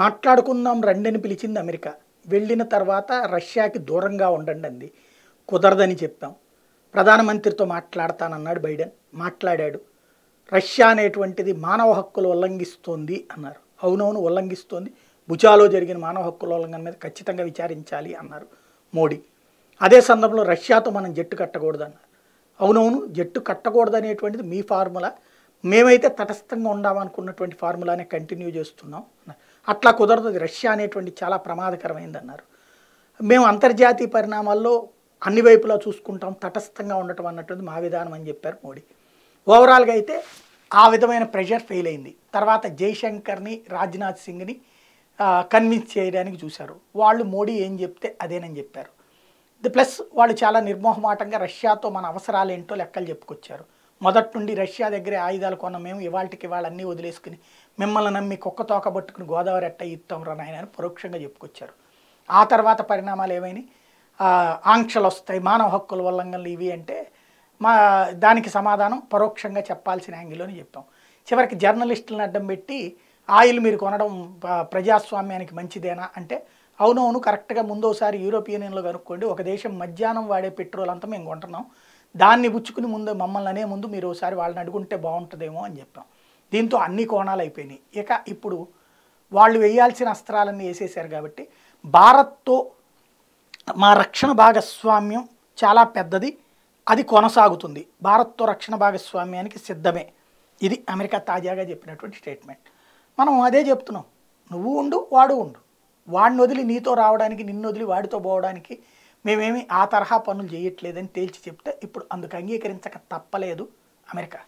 మాట్లాడుకుందాం రండి అని పిలిచింది అమెరికా వెళ్ళిన తర్వాత రష్యాకి దూరంగా ఉండండి అంది కుదరదని చెప్పాం ప్రధానమంత్రితో మాట్లాడతానన్నాడు బైడెన్ మాట్లాడాడు రష్యా అనేటువంటిది మానవ హక్కులు ఉల్లంఘిస్తోంది అన్నారు అవునవును ఉల్లంఘిస్తోంది భుజాలో జరిగిన మానవ హక్కుల ఉల్లంఘన మీద ఖచ్చితంగా విచారించాలి అన్నారు మోడీ అదే సందర్భంలో రష్యాతో మనం జట్టు కట్టకూడదన్నారు అవునవును జట్టు కట్టకూడదనేటువంటిది మీ ఫార్ములా మేమైతే తటస్థంగా ఉండామనుకున్నటువంటి ఫార్ములానే కంటిన్యూ చేస్తున్నాం అట్లా కుదరదు రష్యా అనేటువంటి చాలా ప్రమాదకరమైంది అన్నారు మేము అంతర్జాతీయ పరిణామాల్లో అన్ని వైపులా చూసుకుంటాం తటస్థంగా ఉండటం అన్నటువంటి మా విధానం అని చెప్పారు మోడీ ఓవరాల్గా అయితే ఆ విధమైన ప్రెషర్ ఫెయిల్ అయింది తర్వాత జైశంకర్ని రాజ్నాథ్ సింగ్ని కన్విన్స్ చేయడానికి చూశారు వాళ్ళు మోడీ ఏం చెప్తే అదేనని చెప్పారు ప్లస్ వాళ్ళు చాలా నిర్మోహమాటంగా రష్యాతో మన అవసరాలు ఏంటో లెక్కలు చెప్పుకొచ్చారు మొదటి నుండి రష్యా దగ్గరే ఆయుధాలు కొన్న మేము ఇవాళకి ఇవాళ అన్నీ వదిలేసుకుని మిమ్మల్ని నమ్మి కుక్క తోక పట్టుకుని గోదావరి అట్ట ఇస్తాం రా నాయన అని పరోక్షంగా చెప్పుకొచ్చారు ఆ తర్వాత పరిణామాలు ఏమైనాయి ఆంక్షలు వస్తాయి మానవ హక్కుల ఉల్లంఘనలు ఇవి అంటే మా దానికి సమాధానం పరోక్షంగా చెప్పాల్సిన యాంగిల్లోనే చెప్తాం చివరికి జర్నలిస్టులను అడ్డం పెట్టి ఆయిల్ మీరు కొనడం ప్రజాస్వామ్యానికి మంచిదేనా అంటే అవునవును కరెక్ట్గా ముందోసారి యూరోపియన్ యూనియన్లో కనుక్కోండి ఒక దేశం మధ్యాహ్నం వాడే పెట్రోల్ అంతా మేము కొంటున్నాం దాన్ని పుచ్చుకుని ముందు మమ్మల్ని అనే ముందు మీరు ఒకసారి వాళ్ళని అడుగుంటే బాగుంటుందేమో అని చెప్పాం దీంతో అన్ని కోణాలు అయిపోయినాయి ఇక ఇప్పుడు వాళ్ళు వేయాల్సిన అస్త్రాలన్నీ వేసేసారు కాబట్టి భారత్తో మా రక్షణ భాగస్వామ్యం చాలా పెద్దది అది కొనసాగుతుంది భారత్తో రక్షణ భాగస్వామ్యానికి సిద్ధమే ఇది అమెరికా తాజాగా చెప్పినటువంటి స్టేట్మెంట్ మనం అదే చెప్తున్నాం నువ్వు ఉండు వాడు ఉండు వాడిని వదిలి నీతో రావడానికి నిన్ను వదిలి వాడితో పోవడానికి మేమేమి ఆ తరహా పనులు చేయట్లేదని తేల్చి చెప్తే ఇప్పుడు అందుకు అంగీకరించక తప్పలేదు అమెరికా